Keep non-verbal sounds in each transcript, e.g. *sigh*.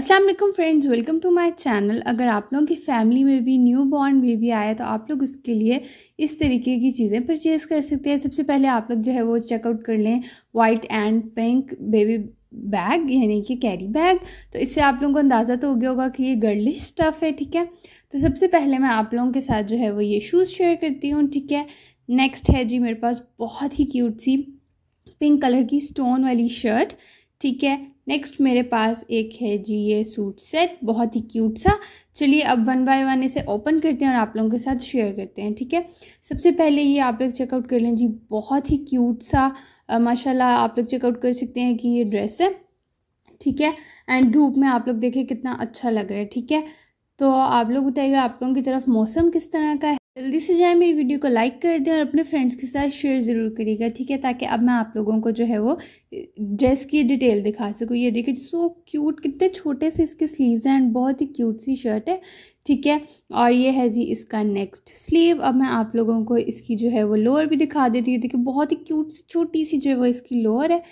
अस्सलाम वालेकुम friends welcome to my channel अगर आप लोगों की फैमिली में भी न्यू बॉर्न बेबी आया तो आप लोग उसके लिए इस तरीके की चीज़ें परचेज़ कर सकते हैं सबसे पहले आप लोग जो है वो चेकआउट कर लें white and pink baby bag यानी कि कैरी बैग तो इससे आप लोगों को अंदाज़ा तो हो गया होगा कि ये गर्लिश स्टफ़ है ठीक है तो सबसे पहले मैं आप लोगों के साथ जो है वो ये शूज़ शेयर करती हूँ ठीक है नेक्स्ट है जी मेरे पास बहुत ही क्यूट सी पिंक कलर की स्टोन वाली शर्ट ठीक है नेक्स्ट मेरे पास एक है जी ये सूट सेट बहुत ही क्यूट सा चलिए अब वन बाय वन इसे ओपन करते हैं और आप लोगों के साथ शेयर करते हैं ठीक है सबसे पहले ये आप लोग चेकआउट कर लें जी बहुत ही क्यूट सा माशाल्लाह आप लोग चेकआउट कर सकते हैं कि ये ड्रेस है ठीक है एंड धूप में आप लोग देखें कितना अच्छा लग रहा है ठीक है तो आप लोग बताइएगा आप लोगों की तरफ मौसम किस तरह का है जल्दी से जाए मेरी वीडियो को लाइक कर दें और अपने फ्रेंड्स के साथ शेयर ज़रूर करिएगा ठीक है ताकि अब मैं आप लोगों को जो है वो ड्रेस की डिटेल दिखा सकूँ ये देखिए सो क्यूट कितने छोटे से इसके स्लीव्स हैं एंड बहुत ही क्यूट सी शर्ट है ठीक है और ये है जी इसका नेक्स्ट स्लीव अब मैं आप लोगों को इसकी जो है वो लोअर भी दिखा देती हूँ देखिए बहुत ही क्यूट सी छोटी सी जो है वो इसकी लोअर है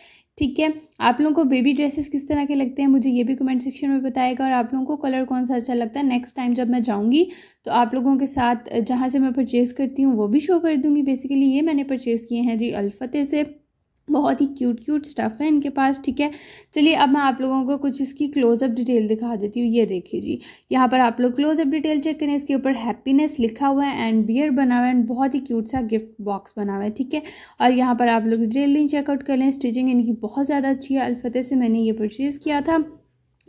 ठीक है आप लोगों को बेबी ड्रेसेस किस तरह के लगते हैं मुझे ये भी कमेंट सेक्शन में बताएगा और आप लोगों को कलर कौन सा अच्छा लगता है नेक्स्ट टाइम जब मैं जाऊँगी तो आप लोगों के साथ जहाँ से मैं परचेज़ करती हूँ वो भी शो कर दूँगी बेसिकली ये मैंने परचेज़ किए हैं जी अलफते से बहुत ही क्यूट क्यूट स्टफ़ है इनके पास ठीक है चलिए अब मैं आप लोगों को कुछ इसकी क्लोजअप डिटेल दिखा देती हूँ ये देखिए जी यहाँ पर आप लोग क्लोजअप डिटेल चेक करें इसके ऊपर हैप्पीनेस लिखा हुआ है एंड बियर बना हुआ है एंड बहुत ही क्यूट सा गिफ्ट बॉक्स बना हुआ है ठीक है और यहाँ पर आप लोग डिटेलिंग चेकआउट कर लें स्टिचिंग इनकी बहुत ज़्यादा अच्छी है अलफते से मैंने ये परचेज़ किया था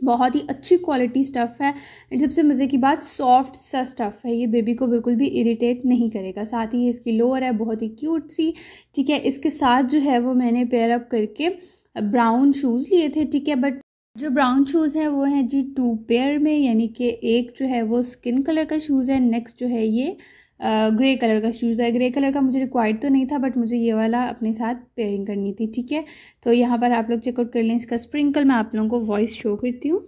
बहुत ही अच्छी क्वालिटी स्टफ़ है एंड सबसे मज़े की बात सॉफ्ट सा स्टफ़ है ये बेबी को बिल्कुल भी इरिटेट नहीं करेगा साथ ही इसकी लोअर है बहुत ही क्यूट सी ठीक है इसके साथ जो है वो मैंने पेयर अप करके ब्राउन शूज़ लिए थे ठीक है बट जो ब्राउन शूज़ हैं वो हैं जी टू पेयर में यानी कि एक जो है वो स्किन कलर का शूज़ है नेक्स्ट जो है ये ग्रे कलर का शूज़ है ग्रे कलर का मुझे रिक्वायर्ड तो नहीं था बट मुझे ये वाला अपने साथ पेयरिंग करनी थी ठीक है तो यहाँ पर आप लोग चेकआउट कर लें इसका स्प्रिंकल मैं आप लोगों को वॉइस शो करती हूँ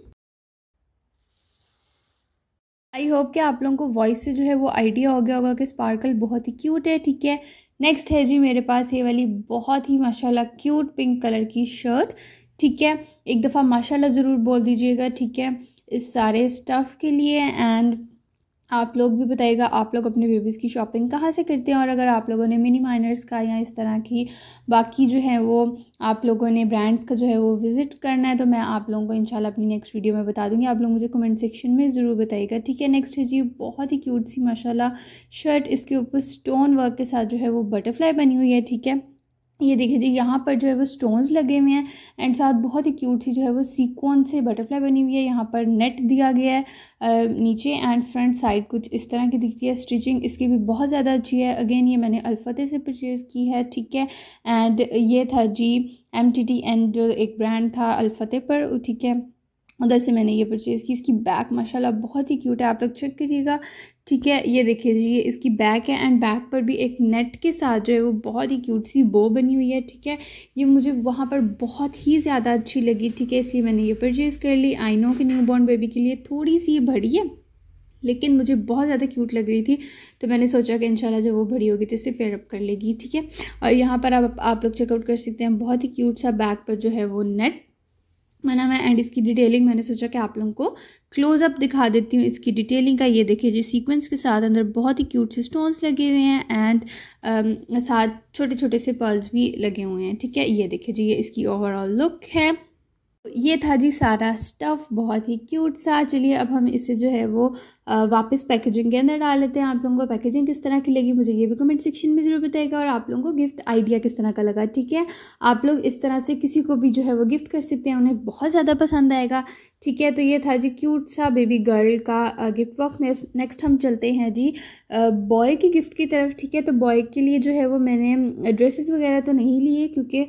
आई होप कि आप लोगों को वॉइस से जो है वो आइडिया हो गया होगा कि स्पार्कल बहुत ही क्यूट है ठीक है नेक्स्ट है जी मेरे पास ये वाली बहुत ही माशाल्लाह क्यूट पिंक कलर की शर्ट ठीक है एक दफ़ा माशाल्लाह ज़रूर बोल दीजिएगा ठीक है इस सारे स्टफ़ के लिए एंड आप लोग भी बताइएगा आप लोग अपने बेबीज़ की शॉपिंग कहाँ से करते हैं और अगर आप लोगों ने मिनी माइनर्स का या इस तरह की बाकी जो है वो आप लोगों ने ब्रांड्स का जो है वो विज़िट करना है तो मैं आप लोगों को इंशाल्लाह अपनी नेक्स्ट वीडियो में बता दूँगी आप लोग मुझे कमेंट सेक्शन में ज़रूर बताइएगा ठीक है नेक्स्ट है जी बहुत ही क्यूट सी माशाला शर्ट इसके ऊपर स्टोन वर्क के साथ जो है वो बटरफ्लाई बनी हुई है ठीक है ये देखिए जी यहाँ पर जो है वो स्टोन्स लगे हुए हैं एंड साथ बहुत ही क्यूट सी जो है वो सीकोन से बटरफ्लाई बनी हुई है यहाँ पर नेट दिया गया है नीचे एंड फ्रंट साइड कुछ इस तरह की दिखती है स्टिचिंग इसकी भी बहुत ज़्यादा अच्छी है अगेन ये मैंने अल्फ़ते से परचेज़ की है ठीक है एंड ये था जी एम टी टी एन जो एक ब्रांड था अल्फ़ते पर ठीक है उधर से मैंने ये परचेज़ की इसकी बैक माशाल्लाह बहुत ही क्यूट है आप लोग चेक करिएगा ठीक है ये देखिए जी ये इसकी बैक है एंड बैक पर भी एक नेट के साथ जो है वो बहुत ही क्यूट सी बो बनी हुई है ठीक है ये मुझे वहाँ पर बहुत ही ज़्यादा अच्छी लगी ठीक है इसलिए मैंने ये परचेज़ कर ली आई नो के न्यू बेबी के लिए थोड़ी सी बड़ी है लेकिन मुझे बहुत ज़्यादा क्यूट लग रही थी तो मैंने सोचा कि इंशाल्लाह जब वो बड़ी होगी तो इसे पेयरअप कर लेगी ठीक है और यहाँ पर आप आप लोग चेकआउट कर सकते हैं बहुत ही क्यूट सा बैग पर जो है वो नेट बना हुआ है एंड इसकी डिटेलिंग मैंने सोचा कि आप लोगों को क्लोजअप दिखा देती हूँ इसकी डिटेलिंग का ये देखिए जो सीक्वेंस के साथ अंदर बहुत ही क्यूट से स्टोन्स लगे हुए हैं एंड um, साथ छोटे छोटे से पर्ल्स भी लगे हुए हैं ठीक है ये देखिए जी ये इसकी ओवरऑल लुक है ये था जी सारा स्टफ़ बहुत ही क्यूट सा चलिए अब हम इसे जो है वो वापस पैकेजिंग के अंदर डाल लेते हैं आप लोगों को पैकेजिंग किस तरह की लगी मुझे ये भी कमेंट सेक्शन में ज़रूर बताएगा और आप लोगों को गिफ्ट आइडिया किस तरह का लगा ठीक है आप लोग इस तरह से किसी को भी जो है वो गिफ्ट कर सकते हैं उन्हें बहुत ज़्यादा पसंद आएगा ठीक है तो ये था जी क्यूट सा बेबी गर्ल का गिफ्ट बॉक्स नेक्स्ट हम चलते हैं जी बॉय uh, की गिफ्ट की तरफ ठीक है तो बॉय के लिए जो है वो मैंने ड्रेसेस uh, वगैरह तो नहीं लिए क्योंकि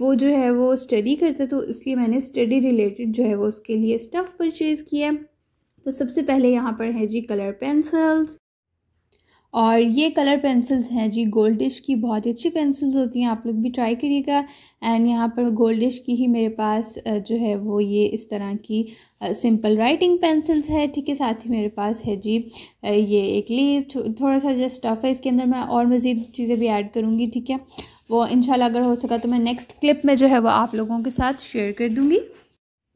वो जो है वो स्टडी करते तो इसलिए मैंने स्टडी रिलेटेड जो है वो उसके लिए स्टफ़ परचेज़ किया तो सबसे पहले यहाँ पर है जी कलर पेंसिल्स और ये कलर पेंसिल्स हैं जी गोल्डिश की बहुत ही अच्छी पेंसिल्स होती हैं आप लोग भी ट्राई करिएगा एंड यहाँ पर गोल्डिश की ही मेरे पास जो है वो ये इस तरह की सिंपल राइटिंग पेंसिल्स है ठीक है साथ ही मेरे पास है जी ये एक लेस थोड़ा सा जस्ट टफ है इसके अंदर मैं और मज़ीद चीज़ें भी ऐड करूँगी ठीक है वो इन अगर हो सका तो मैं नेक्स्ट क्लिप में जो है वो आप लोगों के साथ शेयर कर दूँगी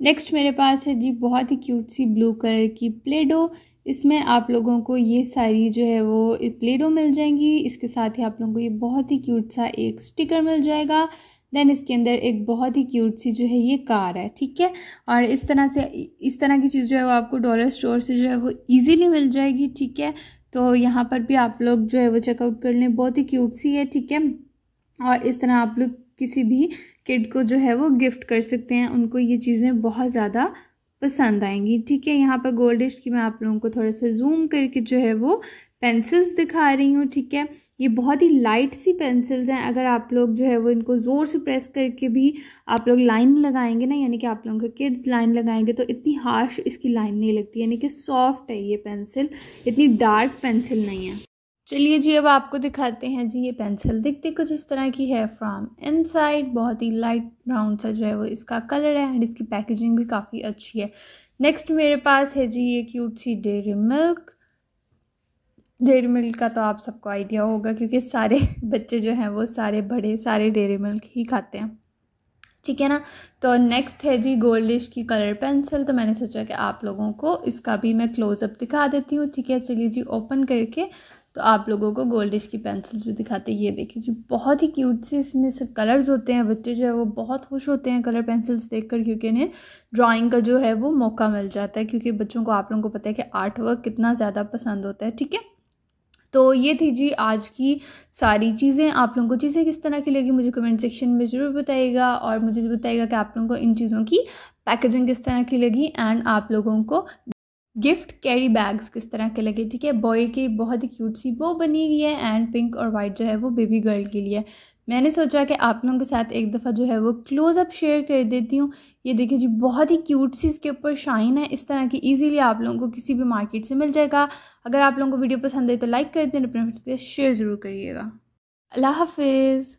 नेक्स्ट मेरे पास है जी बहुत ही क्यूट सी ब्लू कलर की प्लेडो इसमें आप लोगों को ये सारी जो है वो प्लेडो मिल जाएंगी इसके साथ ही आप लोगों को ये बहुत ही क्यूट सा एक स्टिकर मिल जाएगा देन इसके अंदर एक बहुत ही क्यूट सी जो है ये कार है ठीक है और इस तरह से इस तरह की चीज़ जो है वो आपको डॉलर स्टोर से जो है वो ईजीली मिल जाएगी ठीक है तो यहाँ पर भी आप लोग जो है वो चेकआउट कर लें बहुत ही क्यूट सी है ठीक है और इस तरह आप लोग किसी भी किड को जो है वो गिफ्ट कर सकते हैं उनको ये चीज़ें बहुत ज़्यादा पसंद आएंगी ठीक है यहाँ पर गोल्डिश की मैं आप लोगों को थोड़ा सा जूम करके जो है वो पेंसिल्स दिखा रही हूँ ठीक है ये बहुत ही लाइट सी पेंसिल्स हैं अगर आप लोग जो है वो इनको ज़ोर से प्रेस करके भी आप लोग लाइन लगाएंगे ना यानी कि आप लोगों के किड्स लाइन लगाएंगे तो इतनी हार्श इसकी लाइन नहीं लगती यानी कि सॉफ्ट है ये पेंसिल इतनी डार्क पेंसिल नहीं है चलिए जी अब आपको दिखाते हैं जी ये पेंसिल दिखती कुछ इस तरह की है फ्रॉम इनसाइड बहुत ही लाइट ब्राउन सा जो है वो इसका कलर है एंड इसकी पैकेजिंग भी काफ़ी अच्छी है नेक्स्ट मेरे पास है जी ये क्यूट सी डेयरी मिल्क डेरी मिल्क का तो आप सबको आइडिया होगा क्योंकि सारे *laughs* बच्चे जो हैं वो सारे बड़े सारे डेरी मिल्क ही खाते हैं ठीक है ना तो नेक्स्ट है जी गोल्डिश की कलर पेंसिल तो मैंने सोचा कि आप लोगों को इसका भी मैं क्लोजअप दिखा देती हूँ ठीक है चलिए जी ओपन करके तो आप लोगों को गोल्डिश की पेंसिल्स भी दिखाते हैं ये देखिए जी बहुत ही क्यूट से इसमें से कलर्स होते हैं बच्चे जो है वो बहुत खुश होते हैं कलर पेंसिल्स देखकर क्योंकि इन्हें ड्राइंग का जो है वो मौका मिल जाता है क्योंकि बच्चों को आप लोगों को पता है कि आर्ट वर्क कितना ज़्यादा पसंद होता है ठीक है तो ये थी जी आज की सारी चीज़ें आप लोगों को चीज़ें किस तरह की लगी मुझे कमेंट सेक्शन में ज़रूर बताइएगा और मुझे बताइएगा कि आप लोगों को इन चीज़ों की पैकेजिंग किस तरह की लगी एंड आप लोगों को गिफ्ट कैरी बैग्स किस तरह के लगे ठीक है बॉय की बहुत ही क्यूट सी वो बनी हुई है एंड पिंक और वाइट जो है वो बेबी गर्ल के लिए मैंने सोचा कि आप लोगों के साथ एक दफ़ा जो है वो क्लोज़अप शेयर कर देती हूँ ये देखिए जी बहुत ही क्यूट सी इसके ऊपर शाइन है इस तरह की इजीली आप लोगों को किसी भी मार्केट से मिल जाएगा अगर आप लोगों को वीडियो पसंद है तो लाइक कर दें अपने शेयर ज़रूर करिएगा अल्लाह हाफिज़